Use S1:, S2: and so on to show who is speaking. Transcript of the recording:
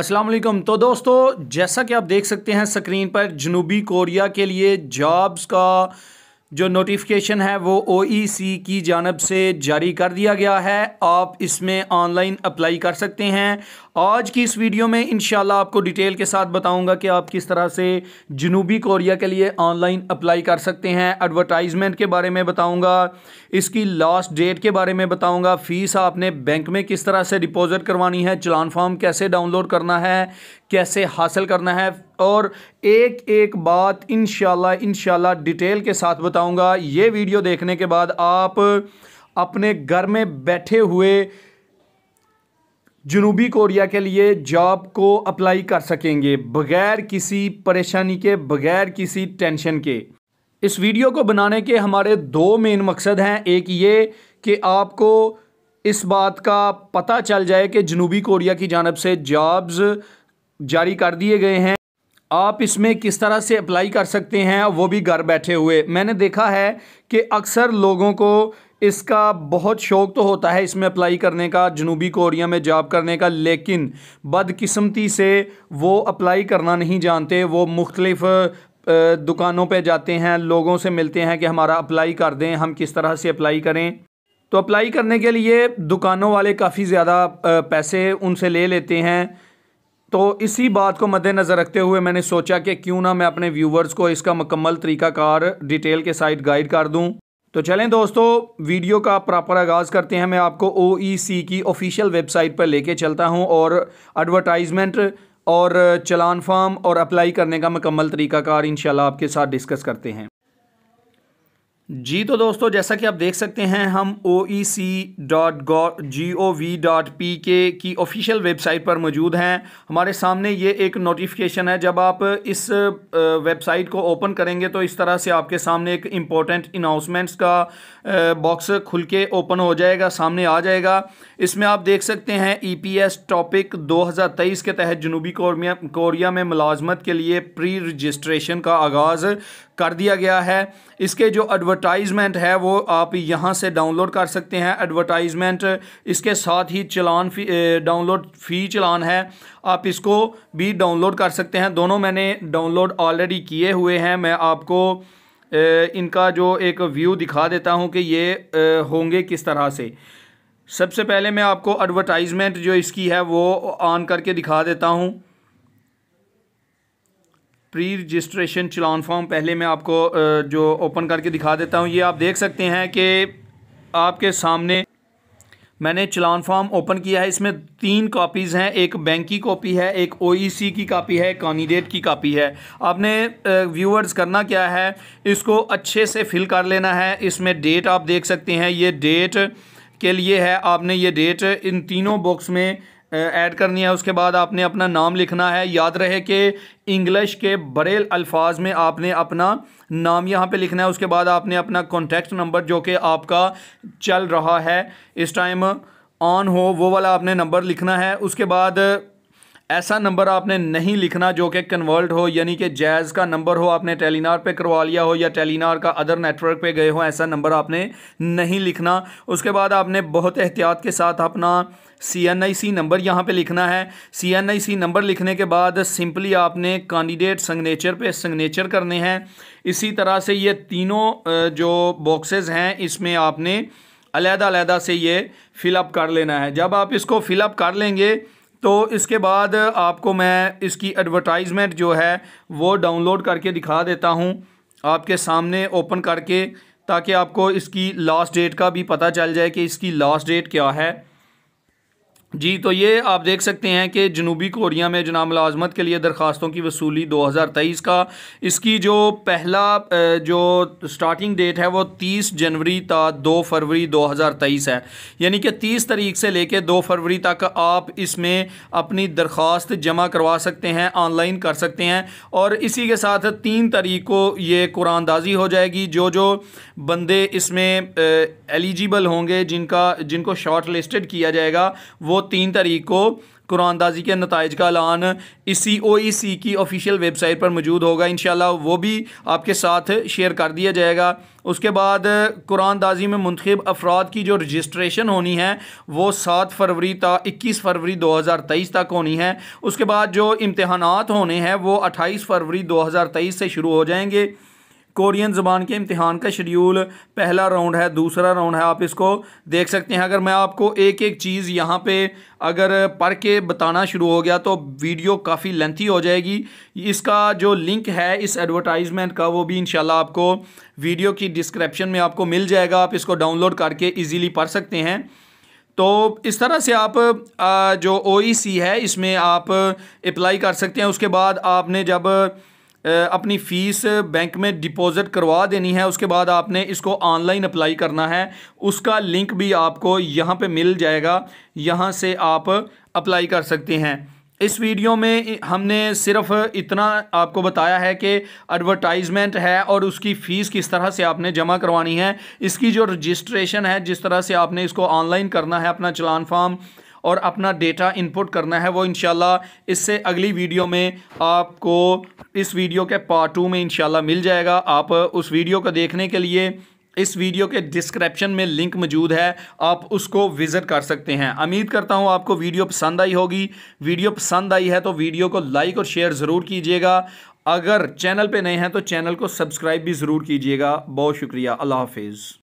S1: असलकम तो दोस्तों जैसा कि आप देख सकते हैं स्क्रीन पर जनूबी कोरिया के लिए जॉब्स का जो नोटिफिकेशन है वो ओ e की जानब से जारी कर दिया गया है आप इसमें ऑनलाइन अप्लाई कर सकते हैं आज की इस वीडियो में इन आपको डिटेल के साथ बताऊंगा कि आप किस तरह से जनूबी कोरिया के लिए ऑनलाइन अप्लाई कर सकते हैं एडवर्टाइजमेंट के बारे में बताऊंगा इसकी लास्ट डेट के बारे में बताऊंगा फ़ीस आपने बैंक में किस तरह से डिपॉजिट करवानी है चलान फॉर्म कैसे डाउनलोड करना है कैसे हासिल करना है और एक एक बात इन शाला डिटेल के साथ बताऊंगा ये वीडियो देखने के बाद आप अपने घर में बैठे हुए जनूबी कोरिया के लिए जॉब को अप्लाई कर सकेंगे बगैर किसी परेशानी के बगैर किसी टेंशन के इस वीडियो को बनाने के हमारे दो मेन मकसद हैं एक ये कि आपको इस बात का पता चल जाए कि जनूबी कोरिया की जानब से जॉब्स जारी कर दिए गए हैं आप इसमें किस तरह से अप्लाई कर सकते हैं वो भी घर बैठे हुए मैंने देखा है कि अक्सर लोगों को इसका बहुत शौक़ तो होता है इसमें अप्लाई करने का जनूबी कोरिया में जॉब करने का लेकिन बदकिस्मती से वो अप्लाई करना नहीं जानते वो मुख्तलिफ़ दुकानों पे जाते हैं लोगों से मिलते हैं कि हमारा अप्लाई कर दें हम किस तरह से अप्लाई करें तो अप्लाई करने के लिए दुकानों वाले काफ़ी ज़्यादा पैसे उनसे ले लेते हैं तो इसी बात को मद्देनज़र रखते हुए मैंने सोचा कि क्यों ना मैं अपने व्यूवर्स को इसका मुकम्मल तरीकाकार डिटेल के साइड गाइड कर दूं तो चलें दोस्तों वीडियो का प्रॉपर आगाज़ करते हैं मैं आपको ओ e की ऑफ़िशियल वेबसाइट पर लेके चलता हूं और एडवर्टाइजमेंट और चलान फॉर्म और अप्लाई करने का मुकम्मल तरीकाकार इन आपके साथ डिस्कस करते हैं जी तो दोस्तों जैसा कि आप देख सकते हैं हम ओ ई C dot gov G O V dot P K की ऑफिशियल वेबसाइट पर मौजूद हैं हमारे सामने ये एक नोटिफिकेशन है जब आप इस वेबसाइट को ओपन करेंगे तो इस तरह से आपके सामने एक इम्पोर्टेंट अनाउंसमेंट्स का बॉक्स खुल के ओपन हो जाएगा सामने आ जाएगा इसमें आप देख सकते हैं ई पी एस टॉपिक दो हज़ार तेईस के तहत जनूबी कोरिया कोरिया में मुलाजमत के लिए प्री रजिस्ट्रेशन का आगाज़ कर दिया गया है इसके जो एडवर्टाइजमेंट है वो आप यहाँ से डाउनलोड कर सकते हैं एडवर्टाइजमेंट इसके साथ ही चलान फी डाउनलोड फ़ी चलान है आप इसको भी डाउनलोड कर सकते हैं दोनों मैंने डाउनलोड ऑलरेडी किए हुए हैं मैं आपको इनका जो एक व्यू दिखा देता हूँ कि ये होंगे किस तरह से सबसे पहले मैं आपको एडवर्टाइजमेंट जो इसकी है वो ऑन करके दिखा देता हूँ प्री रजिस्ट्रेशन चलान फॉर्म पहले मैं आपको जो ओपन करके दिखा देता हूँ ये आप देख सकते हैं कि आपके सामने मैंने चलान फॉर्म ओपन किया है इसमें तीन कॉपीज़ हैं एक बैंक की कॉपी है एक ओईसी e की कॉपी है कैंडिडेट की कॉपी है आपने व्यूअर्स करना क्या है इसको अच्छे से फिल कर लेना है इसमें डेट आप देख सकते हैं ये डेट के लिए है आपने ये डेट इन तीनों बॉक्स में ऐड करनी है उसके बाद आपने अपना नाम लिखना है याद रहे कि इंग्लिश के बड़े अल्फाज में आपने अपना नाम यहाँ पे लिखना है उसके बाद आपने अपना कॉन्टैक्ट नंबर जो कि आपका चल रहा है इस टाइम ऑन हो वो वाला आपने नंबर लिखना है उसके बाद ऐसा नंबर आपने नहीं लिखना जो कि कन्वर्ट हो यानी कि जैज़ का नंबर हो आपने टेलीनार पे करवा लिया हो या टेलीनार का अदर नेटवर्क पे गए हो ऐसा नंबर आपने नहीं लिखना उसके बाद आपने बहुत एहतियात के साथ अपना सी एन आई सी नंबर यहाँ पे लिखना है सी एन आई सी नंबर लिखने के बाद सिंपली आपने कैंडिडेट सिग्नेचर पे सिग्नेचर करने हैं इसी तरह से ये तीनों जो बॉक्सेस हैं इसमें आपने अलहदा अलहदा से ये फिलअप कर लेना है जब आप इसको फिलअप कर लेंगे तो इसके बाद आपको मैं इसकी एडवर्टाइज़मेंट जो है वो डाउनलोड करके दिखा देता हूँ आपके सामने ओपन करके ताकि आपको इसकी लास्ट डेट का भी पता चल जाए कि इसकी लास्ट डेट क्या है जी तो ये आप देख सकते हैं कि जनूबी कोरिया में जना मुलाजमत के लिए दरख्वास्तों की वसूली दो हज़ार तेईस का इसकी जो पहला जो स्टार्टिंग डेट है वो तीस जनवरी ता दो फरवरी दो हज़ार तेईस है यानी कि तीस तारीख से लेकर दो फरवरी तक आप इसमें अपनी दरख्वास्त जमा करवा सकते हैं ऑनलाइन कर सकते हैं और इसी के साथ तीन तारीख को ये कुरानदाजी हो जाएगी जो जो बंदे इसमें एलिजिबल होंगे जिनका जिनको शॉर्ट लिस्टेड किया जाएगा वो तीन तारीख को कुरानदाजी के नतज का ऐलान इसी ओ ई सी की ऑफिशियल वेबसाइट पर मौजूद होगा इन वो भी आपके साथ शेयर कर दिया जाएगा उसके बाद कुरानदाजी में मंतखब अफराद की जो रजिस्ट्रेशन होनी है वो सात फरवरी तक इक्कीस फरवरी दो हज़ार तेईस तक होनी है उसके बाद जो इम्तहान होने हैं वो अट्ठाईस फरवरी दो हज़ार तेईस से शुरू हो जाएंगे कोरियन ज़बान के इम्तहान का शेड्यूल पहला राउंड है दूसरा राउंड है आप इसको देख सकते हैं अगर मैं आपको एक एक चीज़ यहाँ पे अगर पढ़ के बताना शुरू हो गया तो वीडियो काफ़ी लेंथी हो जाएगी इसका जो लिंक है इस एडवर्टाइजमेंट का वो भी इन आपको वीडियो की डिस्क्रिप्शन में आपको मिल जाएगा आप इसको डाउनलोड करके ईजीली पढ़ सकते हैं तो इस तरह से आप जो ओ e है इसमें आप अप्लाई कर सकते हैं उसके बाद आपने जब अपनी फ़ीस बैंक में डिपॉज़िट करवा देनी है उसके बाद आपने इसको ऑनलाइन अप्लाई करना है उसका लिंक भी आपको यहाँ पे मिल जाएगा यहाँ से आप अप्लाई कर सकते हैं इस वीडियो में हमने सिर्फ इतना आपको बताया है कि एडवर्टाइजमेंट है और उसकी फ़ीस किस तरह से आपने जमा करवानी है इसकी जो रजिस्ट्रेशन है जिस तरह से आपने इसको ऑनलाइन करना है अपना चलान फॉर्म और अपना डेटा इनपुट करना है वो इनशाला इससे अगली वीडियो में आपको इस वीडियो के पार्ट टू में इनशाला मिल जाएगा आप उस वीडियो को देखने के लिए इस वीडियो के डिस्क्रिप्शन में लिंक मौजूद है आप उसको विज़िट कर सकते हैं उम्मीद करता हूँ आपको वीडियो पसंद आई होगी वीडियो पसंद आई है तो वीडियो को लाइक और शेयर ज़रूर कीजिएगा अगर चैनल पे नए हैं तो चैनल को सब्सक्राइब भी ज़रूर कीजिएगा बहुत शुक्रिया अल्लाह हाफिज़